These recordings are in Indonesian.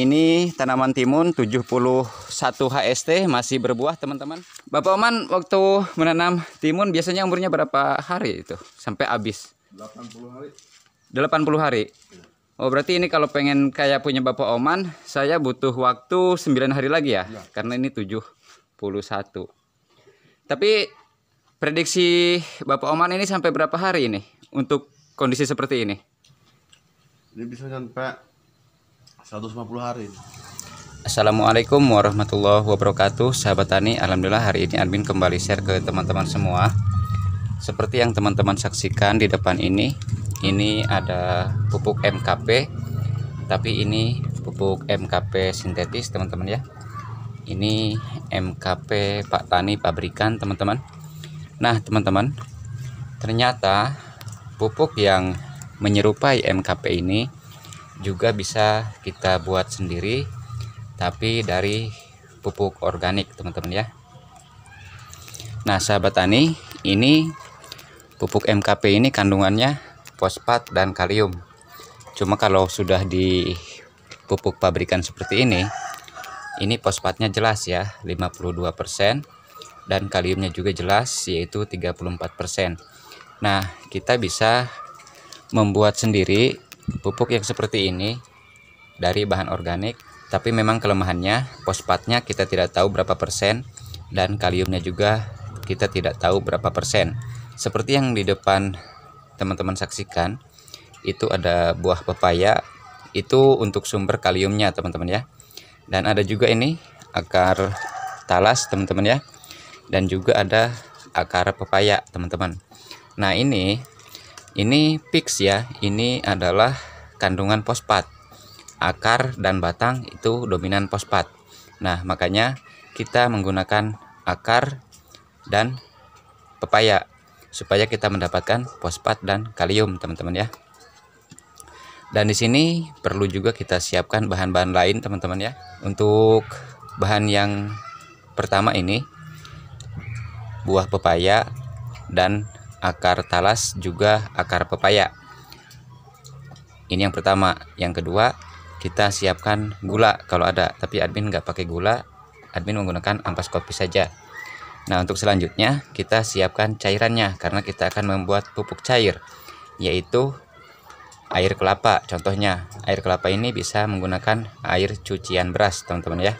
Ini tanaman timun 71 HST masih berbuah teman-teman. Bapak Oman waktu menanam timun biasanya umurnya berapa hari itu sampai habis? 80 hari. 80 hari. Oh berarti ini kalau pengen kayak punya Bapak Oman saya butuh waktu 9 hari lagi ya, ya. karena ini 71. Tapi prediksi Bapak Oman ini sampai berapa hari ini untuk kondisi seperti ini? Ini bisa sampai 150 hari. Assalamualaikum warahmatullahi wabarakatuh Sahabat Tani, Alhamdulillah hari ini admin kembali share ke teman-teman semua Seperti yang teman-teman saksikan di depan ini Ini ada pupuk MKP Tapi ini pupuk MKP sintetis teman-teman ya Ini MKP Pak Tani pabrikan teman-teman Nah teman-teman Ternyata pupuk yang menyerupai MKP ini juga bisa kita buat sendiri tapi dari pupuk organik teman-teman ya nah sahabat tani ini pupuk MKP ini kandungannya fosfat dan kalium cuma kalau sudah di pupuk pabrikan seperti ini ini fosfatnya jelas ya 52% dan kaliumnya juga jelas yaitu 34% nah kita bisa membuat sendiri pupuk yang seperti ini dari bahan organik tapi memang kelemahannya fosfatnya kita tidak tahu berapa persen dan kaliumnya juga kita tidak tahu berapa persen seperti yang di depan teman-teman saksikan itu ada buah pepaya itu untuk sumber kaliumnya teman-teman ya dan ada juga ini akar talas teman-teman ya dan juga ada akar pepaya teman-teman nah ini ini fix ya, ini adalah kandungan fosfat. Akar dan batang itu dominan fosfat. Nah, makanya kita menggunakan akar dan pepaya supaya kita mendapatkan fosfat dan kalium, teman-teman ya. Dan di sini perlu juga kita siapkan bahan-bahan lain, teman-teman ya. Untuk bahan yang pertama ini buah pepaya dan akar talas juga akar pepaya ini yang pertama yang kedua kita siapkan gula kalau ada tapi admin nggak pakai gula admin menggunakan ampas kopi saja nah untuk selanjutnya kita siapkan cairannya karena kita akan membuat pupuk cair yaitu air kelapa contohnya air kelapa ini bisa menggunakan air cucian beras teman-teman ya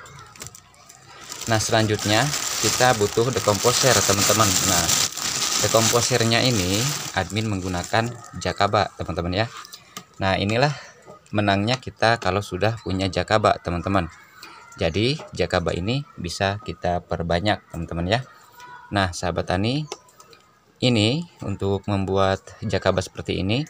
nah selanjutnya kita butuh dekomposer teman-teman nah dekomposernya ini admin menggunakan jakaba teman-teman ya nah inilah menangnya kita kalau sudah punya jakaba teman-teman jadi jakaba ini bisa kita perbanyak teman-teman ya nah sahabat tani ini untuk membuat jakaba seperti ini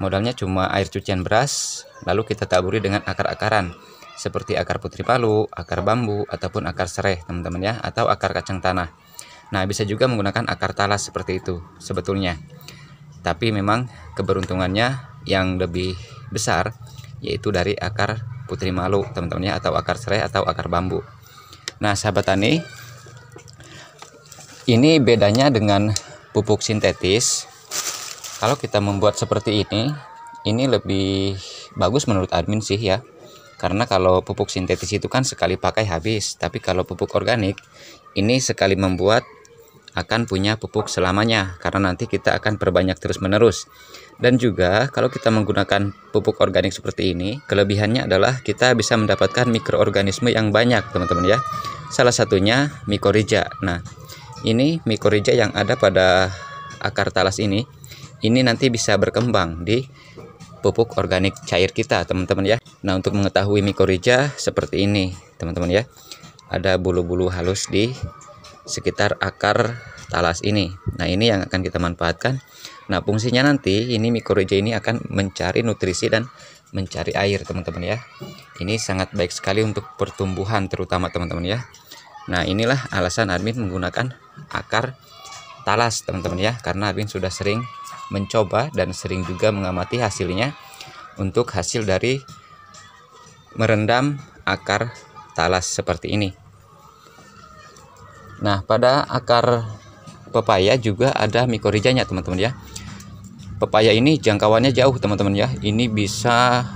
modalnya cuma air cucian beras lalu kita taburi dengan akar-akaran seperti akar putri palu akar bambu ataupun akar serai teman-teman ya atau akar kacang tanah Nah, bisa juga menggunakan akar talas seperti itu sebetulnya. Tapi memang keberuntungannya yang lebih besar yaitu dari akar putri malu, teman-temannya atau akar serai atau akar bambu. Nah, sahabat tani, ini bedanya dengan pupuk sintetis. Kalau kita membuat seperti ini, ini lebih bagus menurut admin sih ya karena kalau pupuk sintetis itu kan sekali pakai habis tapi kalau pupuk organik ini sekali membuat akan punya pupuk selamanya karena nanti kita akan perbanyak terus-menerus. Dan juga kalau kita menggunakan pupuk organik seperti ini, kelebihannya adalah kita bisa mendapatkan mikroorganisme yang banyak, teman-teman ya. Salah satunya mikorija. Nah, ini mikorija yang ada pada akar talas ini, ini nanti bisa berkembang di pupuk organik cair kita, teman-teman ya. Nah, untuk mengetahui mikorija seperti ini, teman-teman ya. Ada bulu-bulu halus di sekitar akar talas ini. Nah, ini yang akan kita manfaatkan. Nah, fungsinya nanti ini mikroja ini akan mencari nutrisi dan mencari air, teman-teman ya. Ini sangat baik sekali untuk pertumbuhan terutama teman-teman ya. Nah, inilah alasan admin menggunakan akar talas, teman-teman ya, karena admin sudah sering mencoba dan sering juga mengamati hasilnya untuk hasil dari merendam akar talas seperti ini. Nah, pada akar pepaya juga ada mikorijanya, teman-teman ya. Pepaya ini jangkauannya jauh, teman-teman ya. Ini bisa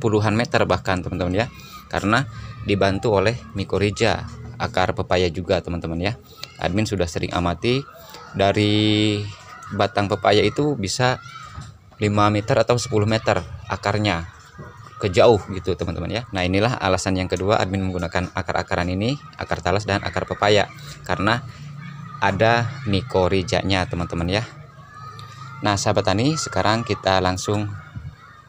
puluhan meter bahkan, teman-teman ya. Karena dibantu oleh mikorija akar pepaya juga, teman-teman ya. Admin sudah sering amati dari batang pepaya itu bisa 5 meter atau 10 meter akarnya ke jauh gitu teman-teman ya nah inilah alasan yang kedua admin menggunakan akar-akaran ini akar talas dan akar pepaya karena ada mikorijanya teman-teman ya nah sahabat tani sekarang kita langsung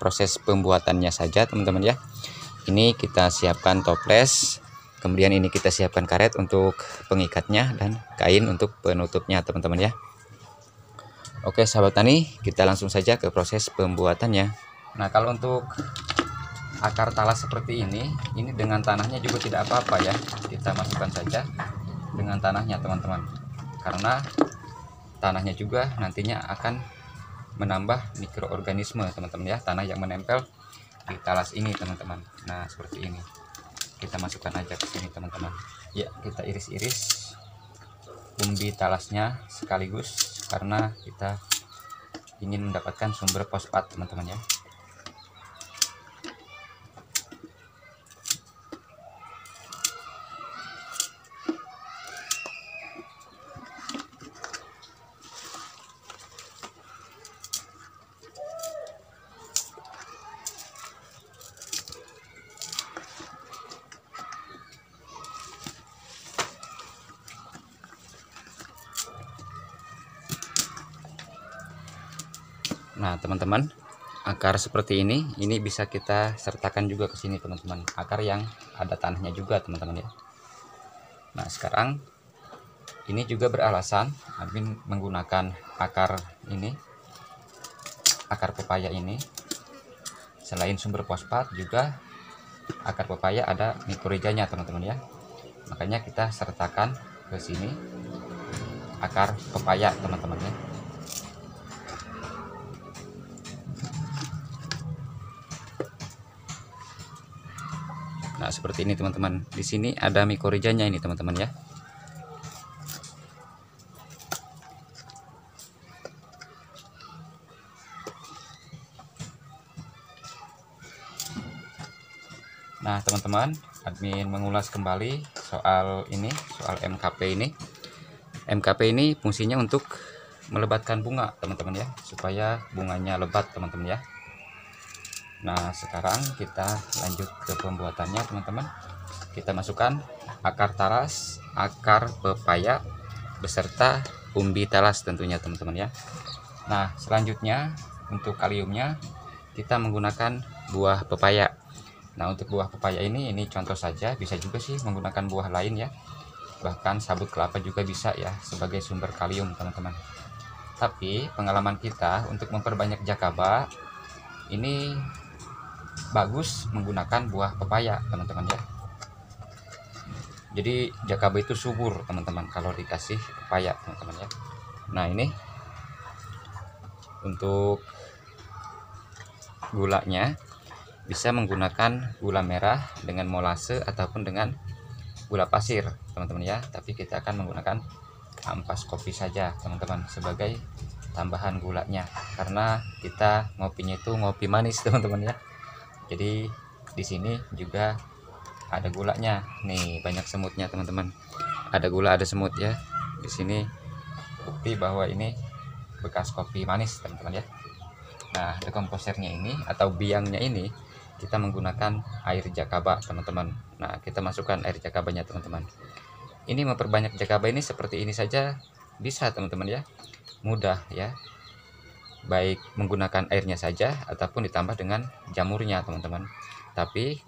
proses pembuatannya saja teman-teman ya ini kita siapkan toples kemudian ini kita siapkan karet untuk pengikatnya dan kain untuk penutupnya teman-teman ya Oke sahabat tani kita langsung saja ke proses pembuatannya Nah kalau untuk akar talas seperti ini ini dengan tanahnya juga tidak apa-apa ya kita masukkan saja dengan tanahnya teman-teman karena tanahnya juga nantinya akan menambah mikroorganisme teman-teman ya tanah yang menempel di talas ini teman-teman nah seperti ini kita masukkan aja ke sini teman-teman ya kita iris-iris umbi talasnya sekaligus karena kita ingin mendapatkan sumber fosfat teman-teman ya Nah, teman-teman, akar seperti ini, ini bisa kita sertakan juga ke sini, teman-teman. Akar yang ada tanahnya juga, teman-teman ya. Nah, sekarang ini juga beralasan admin menggunakan akar ini akar pepaya ini selain sumber fosfat juga akar pepaya ada mikorijanya teman-teman ya makanya kita sertakan ke sini akar pepaya teman-teman ya seperti ini teman-teman di sini ada mikorijanya ini teman-teman ya Nah teman-teman admin mengulas kembali soal ini soal MKP ini MKP ini fungsinya untuk melebatkan bunga teman-teman ya supaya bunganya lebat teman-teman ya nah sekarang kita lanjut ke pembuatannya teman-teman kita masukkan akar talas akar pepaya beserta umbi talas tentunya teman-teman ya nah selanjutnya untuk kaliumnya kita menggunakan buah pepaya nah untuk buah pepaya ini ini contoh saja bisa juga sih menggunakan buah lain ya bahkan sabut kelapa juga bisa ya sebagai sumber kalium teman-teman tapi pengalaman kita untuk memperbanyak jakaba ini bagus menggunakan buah pepaya teman-teman ya jadi jakabe itu subur teman-teman kalau dikasih pepaya teman-teman ya nah ini untuk gulanya bisa menggunakan gula merah dengan molase ataupun dengan gula pasir teman-teman ya tapi kita akan menggunakan ampas kopi saja teman-teman sebagai tambahan gulanya karena kita ngopinya itu ngopi manis teman-teman ya jadi di sini juga ada gulanya nih banyak semutnya teman-teman ada gula ada semut ya di sini bukti bahwa ini bekas kopi manis teman-teman ya nah dekomposernya ini atau biangnya ini kita menggunakan air jakaba teman-teman nah kita masukkan air jakabanya teman-teman ini memperbanyak jakaba ini seperti ini saja bisa teman-teman ya mudah ya baik menggunakan airnya saja ataupun ditambah dengan jamurnya teman-teman tapi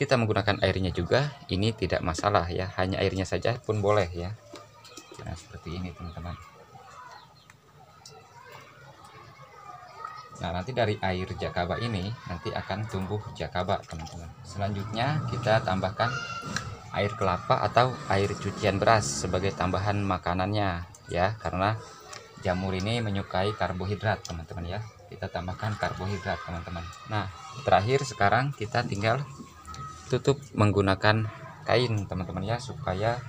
kita menggunakan airnya juga ini tidak masalah ya hanya airnya saja pun boleh ya nah seperti ini teman-teman nah nanti dari air jakaba ini nanti akan tumbuh jakaba teman-teman selanjutnya kita tambahkan air kelapa atau air cucian beras sebagai tambahan makanannya ya karena jamur ini menyukai karbohidrat teman-teman ya kita tambahkan karbohidrat teman-teman nah terakhir sekarang kita tinggal tutup menggunakan kain teman-teman ya supaya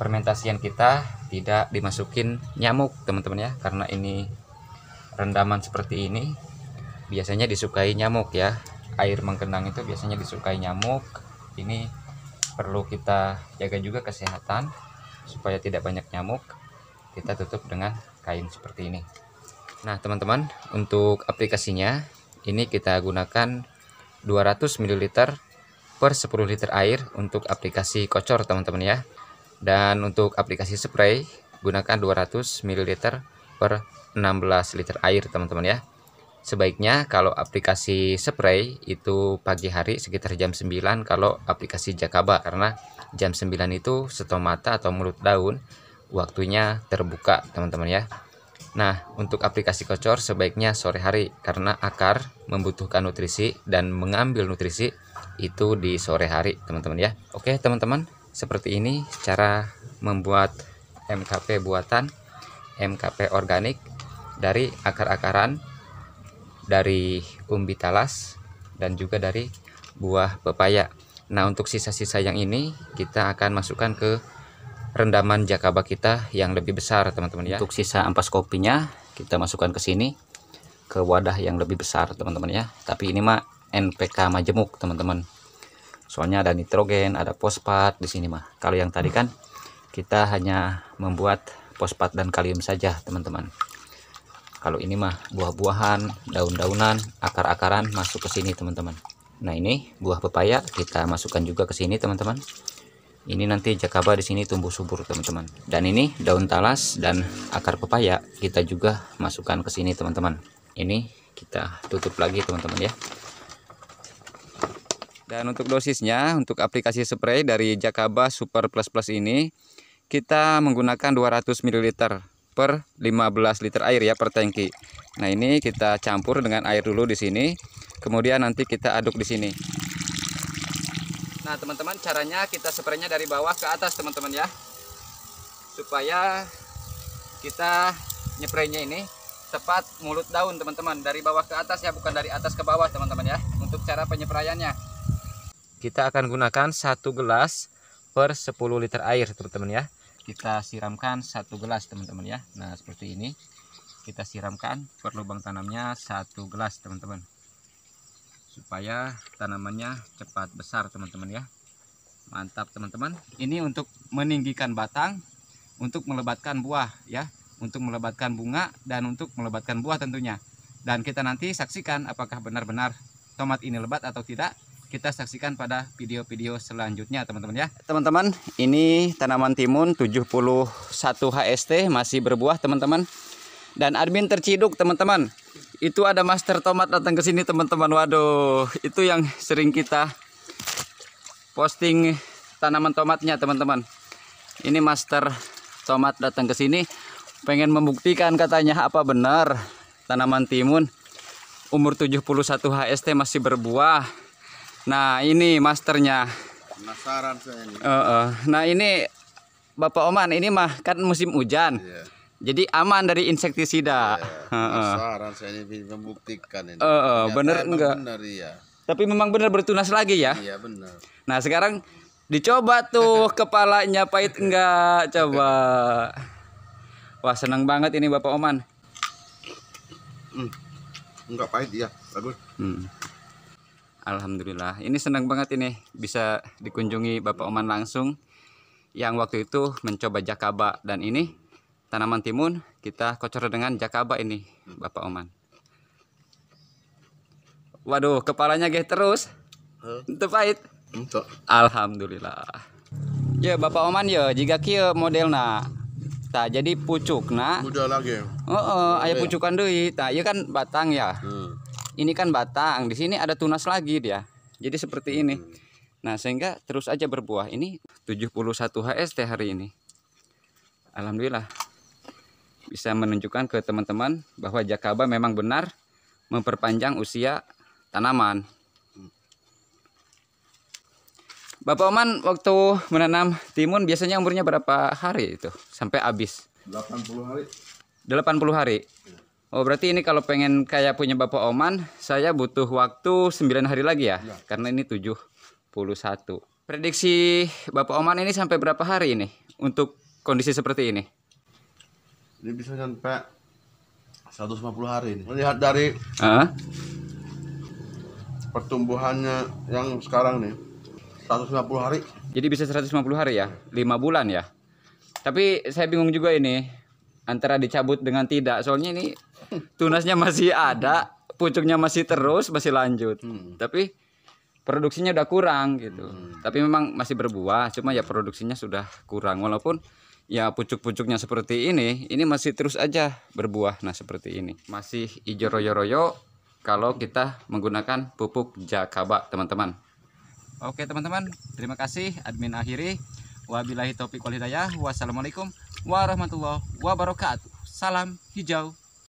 fermentasian kita tidak dimasukin nyamuk teman-teman ya karena ini rendaman seperti ini biasanya disukai nyamuk ya air menggenang itu biasanya disukai nyamuk ini perlu kita jaga juga kesehatan supaya tidak banyak nyamuk kita tutup dengan kain seperti ini nah teman-teman untuk aplikasinya ini kita gunakan 200 ml per 10 liter air untuk aplikasi kocor teman-teman ya dan untuk aplikasi spray gunakan 200 ml per 16 liter air teman-teman ya sebaiknya kalau aplikasi spray itu pagi hari sekitar jam 9 kalau aplikasi jakaba karena jam 9 itu setomata atau mulut daun waktunya terbuka teman-teman ya. Nah, untuk aplikasi kocor sebaiknya sore hari karena akar membutuhkan nutrisi dan mengambil nutrisi itu di sore hari, teman-teman ya. Oke, teman-teman, seperti ini cara membuat MKP buatan, MKP organik dari akar-akaran dari umbi talas dan juga dari buah pepaya. Nah, untuk sisa-sisa yang ini kita akan masukkan ke rendaman jakaba kita yang lebih besar teman-teman ya. Untuk sisa ampas kopinya kita masukkan ke sini ke wadah yang lebih besar teman-teman ya. Tapi ini mah NPK majemuk teman-teman. Soalnya ada nitrogen, ada fosfat di sini mah. Kalau yang tadi kan kita hanya membuat fosfat dan kalium saja teman-teman. Kalau ini mah buah-buahan, daun-daunan, akar-akaran masuk ke sini teman-teman. Nah ini buah pepaya kita masukkan juga ke sini teman-teman ini nanti jakaba di sini tumbuh subur teman-teman dan ini daun talas dan akar pepaya kita juga masukkan ke sini teman-teman ini kita tutup lagi teman-teman ya dan untuk dosisnya untuk aplikasi spray dari jakaba super plus plus ini kita menggunakan 200 ml per 15 liter air ya per tangki. Nah, ini kita campur dengan air dulu di sini. Kemudian nanti kita aduk di sini. Nah teman-teman caranya kita spraynya dari bawah ke atas teman-teman ya Supaya kita nyepraynya ini tepat mulut daun teman-teman Dari bawah ke atas ya bukan dari atas ke bawah teman-teman ya Untuk cara penyeprayannya Kita akan gunakan satu gelas per 10 liter air teman-teman ya Kita siramkan satu gelas teman-teman ya Nah seperti ini kita siramkan per lubang tanamnya satu gelas teman-teman supaya tanamannya cepat besar teman-teman ya mantap teman-teman ini untuk meninggikan batang untuk melebatkan buah ya untuk melebatkan bunga dan untuk melebatkan buah tentunya dan kita nanti saksikan apakah benar-benar tomat ini lebat atau tidak kita saksikan pada video-video selanjutnya teman-teman ya teman-teman ini tanaman timun 71 HST masih berbuah teman-teman dan admin terciduk teman-teman itu ada Master Tomat datang ke sini teman-teman. Waduh, itu yang sering kita posting tanaman tomatnya teman-teman. Ini Master Tomat datang ke sini pengen membuktikan katanya apa benar tanaman timun umur 71 HST masih berbuah. Nah, ini masternya. Penasaran saya ini. Uh, uh. Nah, ini Bapak Oman, ini mah kan musim hujan. Yeah. Jadi aman dari insektisida. Penasaran iya, iya. saya ini membuktikan ini. Uh, uh, bener enggak? Bener ya. Tapi memang benar bertunas lagi ya? Iya benar. Nah sekarang dicoba tuh kepalanya pahit enggak? Coba. Wah seneng banget ini Bapak Oman. Hmm. Enggak pahit ya, bagus. Hmm. Alhamdulillah. Ini senang banget ini bisa dikunjungi Bapak Oman langsung yang waktu itu mencoba Jakaba dan ini tanaman timun kita kocor dengan jakaba ini Bapak Oman waduh kepalanya geh terus itu pahit Untuk Alhamdulillah ya Bapak Oman ya jika kia modelnya tak jadi pucuk nah udah lagi oh, oh ayah pucukan duit. tak iya kan batang ya hmm. ini kan batang di sini ada tunas lagi dia jadi seperti ini hmm. nah sehingga terus aja berbuah ini 71 HST hari ini Alhamdulillah bisa menunjukkan ke teman-teman bahwa jakaba memang benar memperpanjang usia tanaman. Bapak Oman waktu menanam timun biasanya umurnya berapa hari itu sampai habis? 80 hari. 80 hari. Oh berarti ini kalau pengen kayak punya Bapak Oman, saya butuh waktu 9 hari lagi ya? ya. Karena ini 71. Prediksi Bapak Oman ini sampai berapa hari ini untuk kondisi seperti ini? Ini bisa sampai 150 hari ini. Melihat dari uh? pertumbuhannya yang sekarang nih 150 hari. Jadi bisa 150 hari ya? 5 bulan ya? Tapi saya bingung juga ini antara dicabut dengan tidak. Soalnya ini tunasnya masih ada, pucuknya masih terus, masih lanjut. Hmm. Tapi produksinya udah kurang gitu. Hmm. Tapi memang masih berbuah, cuma ya produksinya sudah kurang walaupun ya pucuk-pucuknya seperti ini ini masih terus aja berbuah nah seperti ini masih hijau royo-royo kalau kita menggunakan pupuk jakaba teman-teman oke teman-teman terima kasih admin akhiri wabillahi taufiq wal hidayah wassalamualaikum warahmatullahi wabarakatuh salam hijau